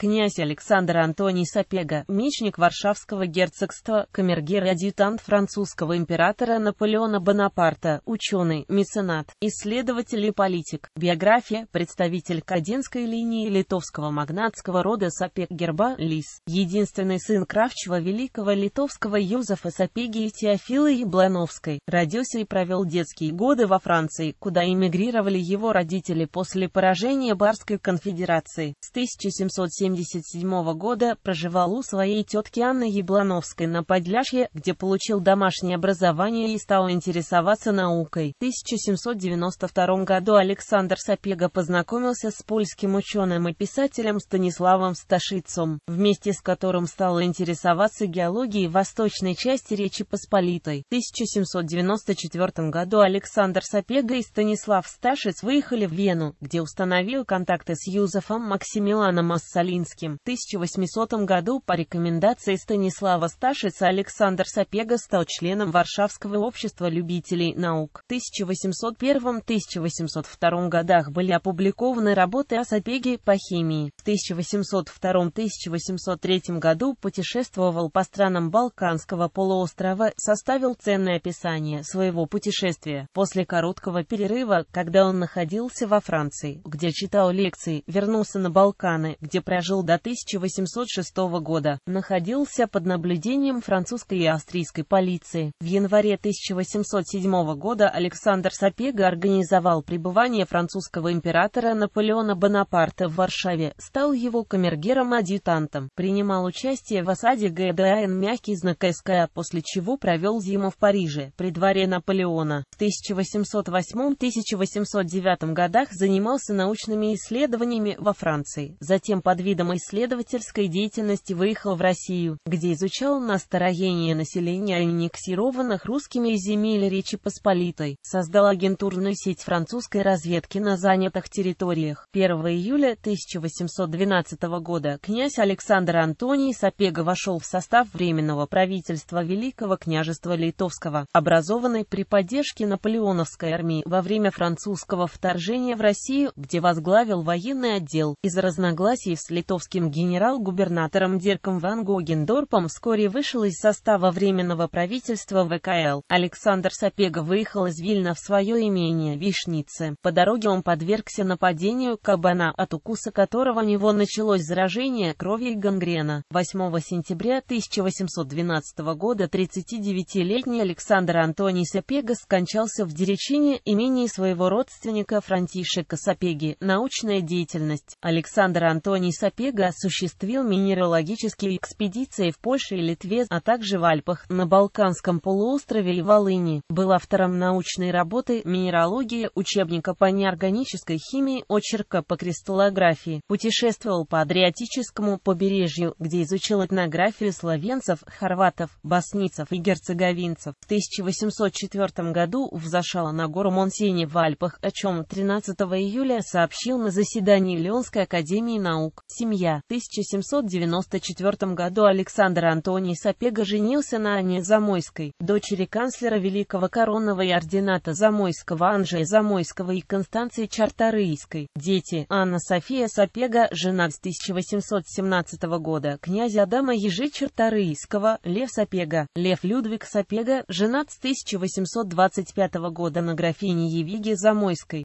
князь Александр Антоний Сапега, мечник Варшавского герцогства, камергер-адъютант и французского императора Наполеона Бонапарта, ученый, меценат, исследователь и политик, биография, представитель Каденской линии литовского магнатского рода Сапег Герба, Лис, единственный сын Кравчева великого литовского Юзефа Сапеги и Теофилы Блановской. родился и провел детские годы во Франции, куда эмигрировали его родители после поражения Барской конфедерации с 1770 1977 года проживал у своей тетки Анны Яблановской на Подляшье, где получил домашнее образование и стал интересоваться наукой. В 1792 году Александр Сапега познакомился с польским ученым и писателем Станиславом Сташицем, вместе с которым стал интересоваться геологией восточной части Речи Посполитой. В 1794 году Александр Сапега и Станислав Сташиц выехали в Вену, где установил контакты с Юзефом Максимиланом Ассалином Минским. В 1800 году по рекомендации Станислава Сташица Александр Сапега стал членом Варшавского общества любителей наук. В 1801-1802 годах были опубликованы работы о Сапеге по химии. В 1802-1803 году путешествовал по странам Балканского полуострова, составил ценное описание своего путешествия. После короткого перерыва, когда он находился во Франции, где читал лекции, вернулся на Балканы, где прожил жил до 1806 года, находился под наблюдением французской и австрийской полиции. В январе 1807 года Александр Сапега организовал пребывание французского императора Наполеона Бонапарта в Варшаве, стал его камергером-адъютантом, принимал участие в осаде ГДАН «Мягкий знак СКА», после чего провел зиму в Париже, при дворе Наполеона. В 1808-1809 годах занимался научными исследованиями во Франции, затем под видом научно-исследовательской деятельности выехал в Россию, где изучал настроение населения аннексированных русскими земель Речи Посполитой, создал агентурную сеть французской разведки на занятых территориях. 1 июля 1812 года князь Александр Антоний Сапега вошел в состав Временного правительства Великого княжества Литовского, образованной при поддержке наполеоновской армии во время французского вторжения в Россию, где возглавил военный отдел. Из за разногласий вслед литовским генерал-губернатором Дирком Ван Гогендорпом вскоре вышел из состава Временного правительства ВКЛ. Александр Сапега выехал из Вильна в свое имение Вишницы. По дороге он подвергся нападению кабана, от укуса которого у него началось заражение крови и гангрена. 8 сентября 1812 года 39-летний Александр Антоний Сапега скончался в Деречине имени своего родственника Франтишека Сапеги. Научная деятельность. Александр Антоний Сапега Сапега осуществил минералогические экспедиции в Польше и Литве, а также в Альпах, на Балканском полуострове и Волыни. Был автором научной работы «Минералогия», учебника по неорганической химии, очерка по кристаллографии. Путешествовал по Адриатическому побережью, где изучил этнографию словенцев, хорватов, боснийцев и герцеговинцев. В 1804 году взошла на гору Монсени в Альпах, о чем 13 июля сообщил на заседании Леонской академии наук семья. В 1794 году Александр Антоний Сапега женился на Анне Замойской, дочери канцлера Великого Коронного и ордената Замойского Анжея Замойского и Констанции Чарторийской. Дети Анна София Сапега, жена с 1817 года, князя Адама Ежи Чарторийского, Лев Сапега, Лев Людвиг Сапега, женат с 1825 года на графине Евиге Замойской.